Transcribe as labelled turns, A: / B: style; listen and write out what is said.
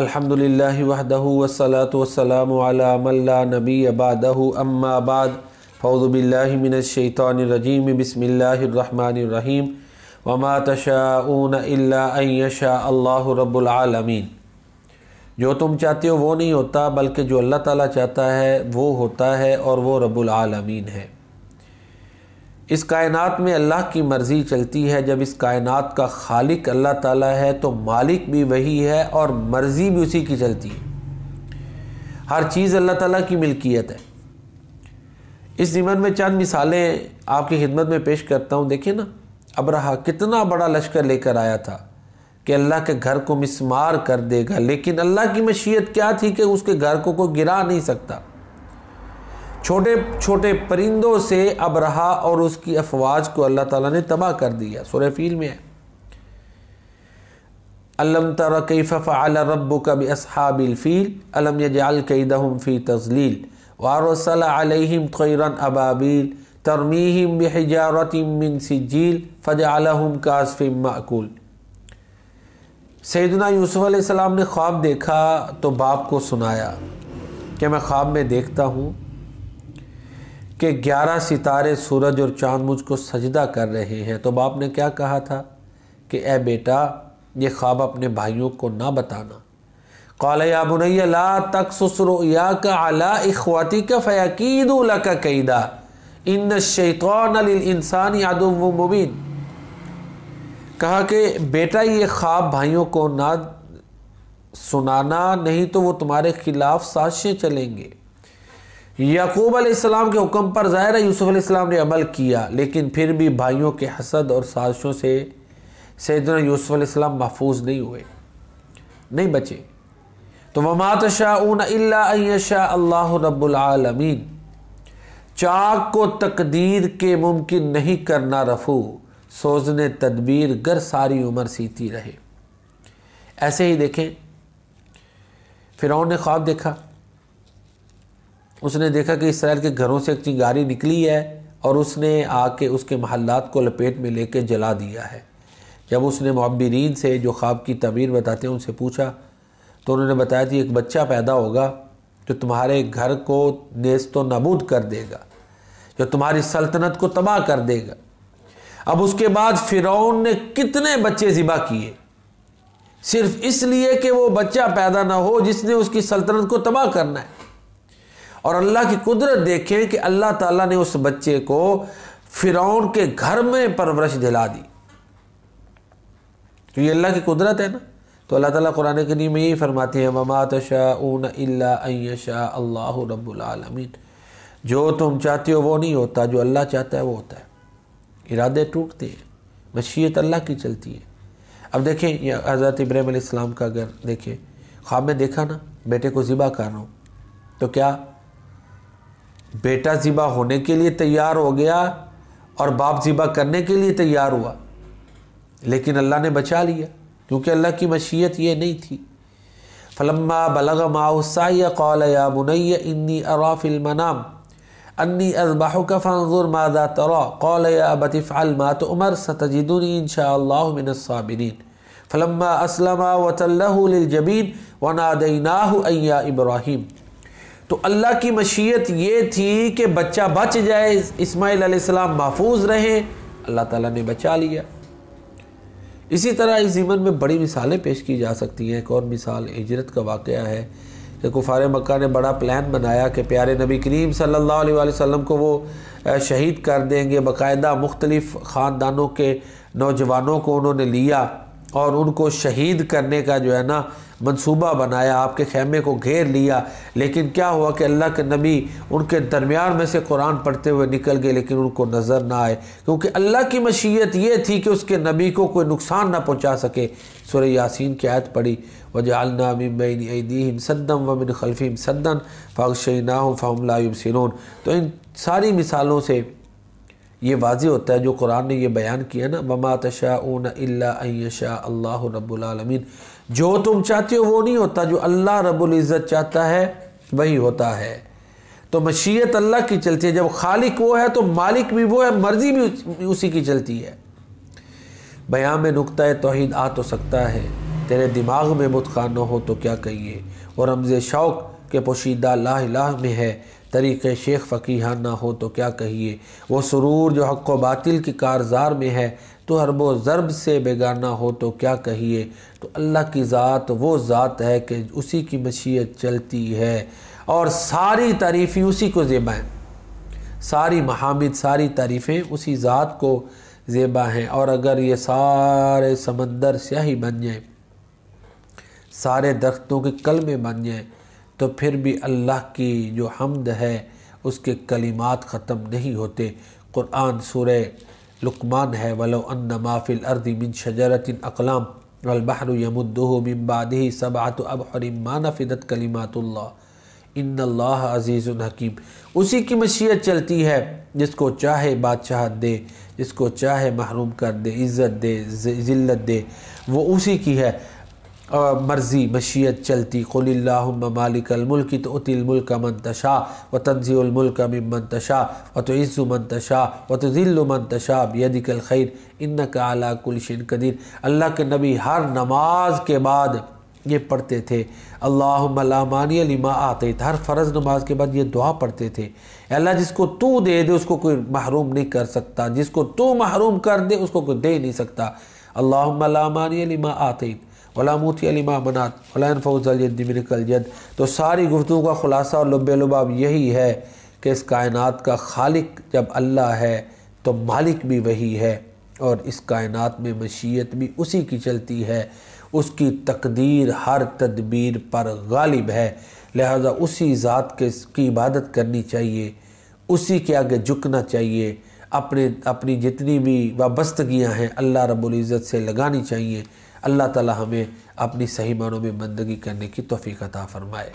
A: अल्हम्दुलिल्लाह वहदहु वस्सलातु वस्सलामु अला मन ला नबी बादहु अम्मा बाद बिल्लाहि मिनश शैतानिर रजीम बिस्मिल्लाहिर रहमानिर रहीम वमा तशाऊन इल्ला अन अयशा अल्लाह आलमीन जो तुम चाहते हो वो नहीं होता बल्कि जो अल्लाह ताला चाहता है वो होता है और वो रब्बुल आलमीन है इस कायनात में अल्लाह की मर्ज़ी चलती है जब इस कायनात का खालिक अल्लाह ताला है तो मालिक भी वही है और मर्ज़ी भी उसी की चलती है हर चीज़ अल्लाह ताला की मिल्कियत है इस जीवन में चंद मिसालें आपकी खिदमत में पेश करता हूँ देखिए ना अब रहा कितना बड़ा लश्कर लेकर आया था कि अल्लाह के घर को मिसमार कर देगा लेकिन अल्लाह की मशीयत क्या थी कि उसके घर को कोई गिरा नहीं सकता छोटे छोटे परिंदों से अब रहा और उसकी अफवाज को अल्लाह ताला ने तबाह कर दिया सूर्य फील में है अलम तर कैफ़ रब कब असहाबिलफ़ील अलम यजाल दहम फ़ी तजलील वारसल खैरन अबाबील तरमीम बहजारतिन सिजील आलम कासफ़िम माकुल सैदना यूसुफ़ ने ख्वाब देखा तो बाप को सुनाया कि मैं ख्वाब में देखता हूँ कि ग्यारह सितारे सूरज और चांद मुझ को सजदा कर रहे हैं तो बाप ने क्या कहा था कि ए बेटा ये ख्वाब अपने भाइयों को ना बताना कौल या ला तक या का आला इखवाती का फ़याकीद का कैदा इन शैतौन इंसान यादव मुबीन कहा कि बेटा ये ख्वाब भाइयों को ना सुनाना नहीं तो वो तुम्हारे खिलाफ साजिशें चलेंगे याकूब आसमाम के हुक्म पर ज़ाहिर यूसुफ़ अलैहिस्सलाम ने अमल किया लेकिन फिर भी भाइयों के हसद और साजिशों से सैदन यूसुफ़ अलैहिस्सलाम महफूज नहीं हुए नहीं बचे तो वमात शाह अल्लाह रबालमीन चाक को तकदीर के मुमकिन नहीं करना रफू सोजने तदबीर गर सारी उम्र सीती रहे ऐसे ही देखें फिर ने ख्वाब देखा उसने देखा कि इसराइल के घरों से एक चिंगारी निकली है और उसने आके उसके महल्लात को लपेट में लेके जला दिया है जब उसने मब्बरीन से जो ख्वाब की तबीर बताते हैं उनसे पूछा तो उन्होंने बताया कि एक बच्चा पैदा होगा जो तुम्हारे घर को नेस्त तो नबूद कर देगा जो तुम्हारी सल्तनत को तबाह कर देगा अब उसके बाद फ़िरौन ने कितने बच्चे ज़िबा किए सिर्फ इसलिए कि वो बच्चा पैदा ना हो जिसने उसकी सल्तनत को तबाह करना है और अल्लाह की कुदरत देखें कि अल्लाह ताला ने उस बच्चे को फ़िरौन के घर में परवरिश दिला दी तो ये अल्लाह की कुदरत है ना तो अल्लाह ताला कुरान के में यही फरमाती है ममात शाहन अल्लाशा अल्लाह रबालमीन जो तुम चाहते हो वो नहीं होता जो अल्लाह चाहता है वो होता है इरादे टूटते हैं मशीत अल्लाह की चलती है अब देखें यह हज़रत इब्राहिम का अगर देखें ख्वाब में देखा ना बेटे को ज़िबा कर रहा हूँ तो क्या बेटा ज़िबा होने के लिए तैयार हो गया और बाप ज़िबा करने के लिए तैयार हुआ लेकिन अल्लाह ने बचा लिया क्योंकि अल्लाह की मशीयत ये नहीं थी फलम्मा बलग माउसाया कौल या मुनैया इन्नी अराफिलमनाम अन्नी अजबाह का फ़ानजुर मादा तरा कौल या बतिफ़ाल मात उमर सतजिदन इन शाबिन फलम्मा असलमा वतल्लजबीन वनादनाह अय्या इब्राहिम तो अल्लाह की मशीयत ये थी कि बच्चा बच जाए इसमाईल सलाम महफूज रहें अल्लाह ताला ने बचा लिया इसी तरह इस जीवन में बड़ी मिसालें पेश की जा सकती हैं एक और मिसाल हिजरत का वाक़ है कि कुफार मक्का ने बड़ा प्लान बनाया कि प्यारे नबी करीम सल्लल्लाहु अलैहि वसल्लम को वो शहीद कर देंगे बाकायदा मुख्तलिफ़ ख़ानदानों के नौजवानों को उन्होंने लिया और उनको शहीद करने का जो है ना मंसूबा बनाया आपके खेमे को घेर लिया लेकिन क्या हुआ कि अल्लाह के नबी उनके दरमियान में से कुरान पढ़ते हुए निकल गए लेकिन उनको नज़र ना आए क्योंकि अल्लाह की मशीयत ये थी कि उसके नबी को कोई नुकसान ना पहुँचा सके सुर यासीन की आयत पढ़ी वजालना मिन सद्दम व मिन खलफ़ीम सदन फ़ागशना फ़ाहमला तो इन सारी मिसालों से ये वाजी होता है जो कुरान ने ये बयान किया ना ममा तशा ऊन अल्लाशा अल्लाह रबालमीन जो तुम चाहते हो वो नहीं होता जो अल्लाह रबुल्ज़त चाहता है वही होता है तो मशीयत अल्लाह की चलती है जब खालिक वो है तो मालिक भी वो है मर्ज़ी भी उसी की चलती है बयाँ में नुकता तोहद आ तो सकता है तेरे दिमाग में मुतखान हो तो क्या कहिए और रमज़ शौक़ के पोशीदा ला में है तरीक़ शेख फ़कीहाना हो तो क्या कहिए वो सुरूर जो हक व बातिल की कारजार में है तो हरबो ज़रब से बेगाना हो तो क्या कहिए तो अल्लाह की ज़ात वो ज़ात है कि उसी की मशीयत चलती है और सारी तारीफ़ी उसी को ज़ेबा हैं सारी महामिद सारी तारीफ़ें उसी ज़ात को ज़ेबा हैं और अगर ये सारे समंदर स्याही बन जाएँ सारे दरख्तों के कलमे बन जाएँ तो फिर भी अल्लाह की जो हमद है उसके कलिमात ख़त्म नहीं होते क़ुरान सूर लुकमान है वलो अन्न माफिल अर्दी मिन शजरतिन अकलाम वलबहर यमुद्दो मिम्बादी सबात अब हरिमान फ़िदत कलिमातुल्ला इन अल्लाह अज़ीज़ हकीम उसी की मशीयत चलती है जिसको चाहे बादशाह दे जिसको चाहे महरूम कर दे इज़्ज़त दे ज़िल्लत दे वो उसी की है मर्ज़ी मशीत चलती मालिकलमुल्क तो उतिलमुल्क मंतशा व तनज़ीमल्क मंतशा व तो इज़ु मंतशा व तो ज़िल्लु मंतशा बदिकल खैर इन का अला कुलशिन कदीर अल्लाह के नबी हर नमाज के बाद ये पढ़ते थे अल्लाहमानी लिमा आते थे हर फ़र्ज़ नमाज के बाद ये दुआ पढ़ते थे अल्लाह जिसको तू दे दे उसको कोई महरूम नहीं कर सकता जिसको तू महरूम कर दे उसको कोई दे नहीं सकता अल्लाहमानी लिमा आते थे वलामूती अलिमा मनात वलान फ़ौज़लयद मिनकलयद तो सारी गुफ्तु का ख़ुलासा और लब लुबाब यही है कि इस कायनात का खालिक जब अल्लाह है तो मालिक भी वही है और इस कायनात में मशीयत भी उसी की चलती है उसकी तकदीर हर तदबीर पर गालिब है लिहाजा उसी ज़ात के की इबादत करनी चाहिए उसी के आगे झुकना चाहिए अपने अपनी जितनी भी वाबस्तगियाँ हैं अल्लाह रबुल्ज़त से लगानी चाहिए अल्लाह ताला हमें अपनी सही मानों में बंदगी करने की तोफ़ी अता फ़रमाए